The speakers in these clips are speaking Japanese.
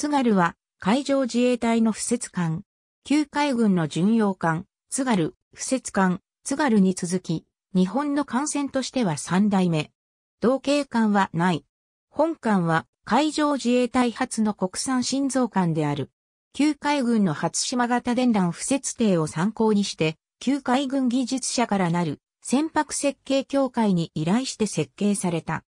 津軽は海上自衛隊の布設艦、旧海軍の巡洋艦、津軽、布設艦、津軽に続き、日本の艦船としては三代目。同型艦はない。本艦は海上自衛隊初の国産新造艦である。旧海軍の初島型電弾布設艇を参考にして、旧海軍技術者からなる船舶設計協会に依頼して設計された。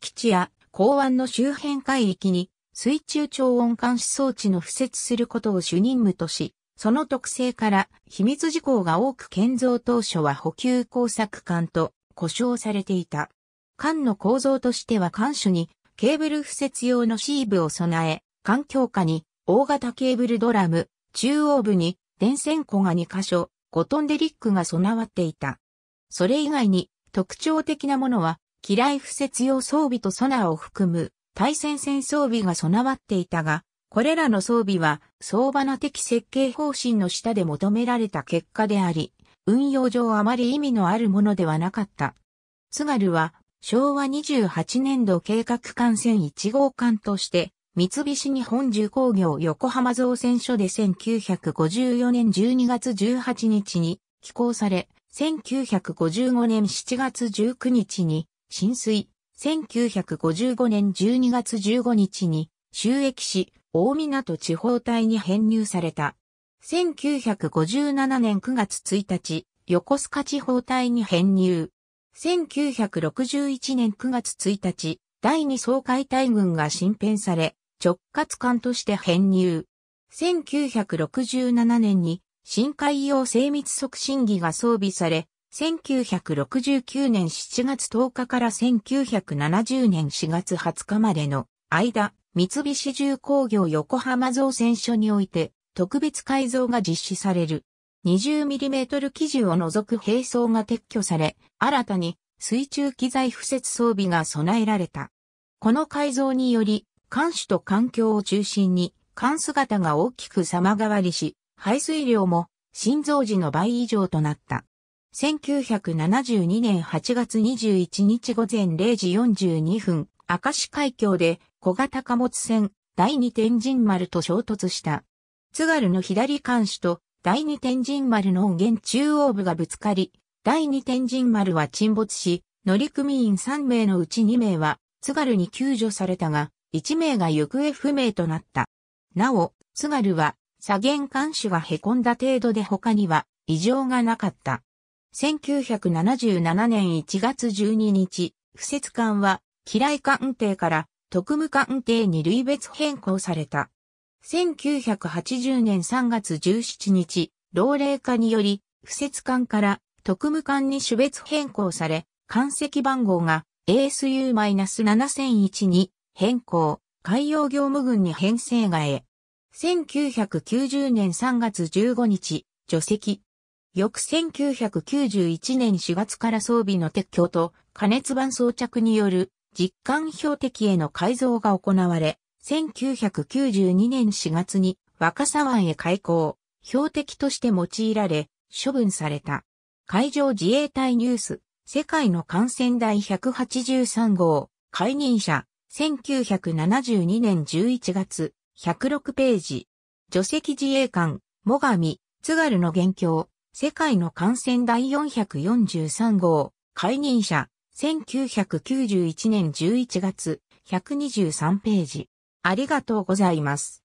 基地や港湾の周辺海域に水中超音監視装置の付設することを主任務とし、その特性から秘密事項が多く建造当初は補給工作艦と呼称されていた。艦の構造としては艦首にケーブル付設用のシーブを備え、艦強化に大型ケーブルドラム、中央部に電線庫が2箇所、5トンデリックが備わっていた。それ以外に特徴的なものは機雷付設用装備とソナーを含む対戦戦装備が備わっていたが、これらの装備は相場の的設計方針の下で求められた結果であり、運用上あまり意味のあるものではなかった。津軽は昭和28年度計画艦船1号艦として、三菱日本重工業横浜造船所で1954年12月18日に寄港され、1955年7月19日に浸水、1955年12月15日に収益し、大港地方隊に編入された。1957年9月1日、横須賀地方隊に編入。1961年9月1日、第2総海隊軍が新編され、直轄艦として編入。1967年に、深海用精密促進儀が装備され、1969年7月10日から1970年4月20日までの間、三菱重工業横浜造船所において特別改造が実施される。20mm 基準を除く並走が撤去され、新たに水中機材付設装備が備えられた。この改造により、艦首と環境を中心に、艦姿が大きく様変わりし、排水量も、心臓時の倍以上となった。1972年8月21日午前0時42分、明石海峡で小型貨物船第二天神丸と衝突した。津軽の左艦首と第二天神丸の音源中央部がぶつかり、第二天神丸は沈没し、乗組員3名のうち2名は津軽に救助されたが、1名が行方不明となった。なお、津軽は左舷艦首が凹んだ程度で他には異常がなかった。1977年1月12日、不設官は、嫌い官邸から特務官邸に類別変更された。1980年3月17日、老齢化により、不設官から特務官に種別変更され、関籍番号が ASU-7001 に変更、海洋業務軍に編成がえ。1990年3月15日、除籍、翌1991年4月から装備の撤去と加熱板装着による実感標的への改造が行われ、1992年4月に若狭湾へ開港、標的として用いられ、処分された。海上自衛隊ニュース、世界の感染第183号、解任者、1972年11月、106ページ。除籍自衛官、最上、津軽の元凶、世界の感染第443号、解任者、1991年11月、123ページ。ありがとうございます。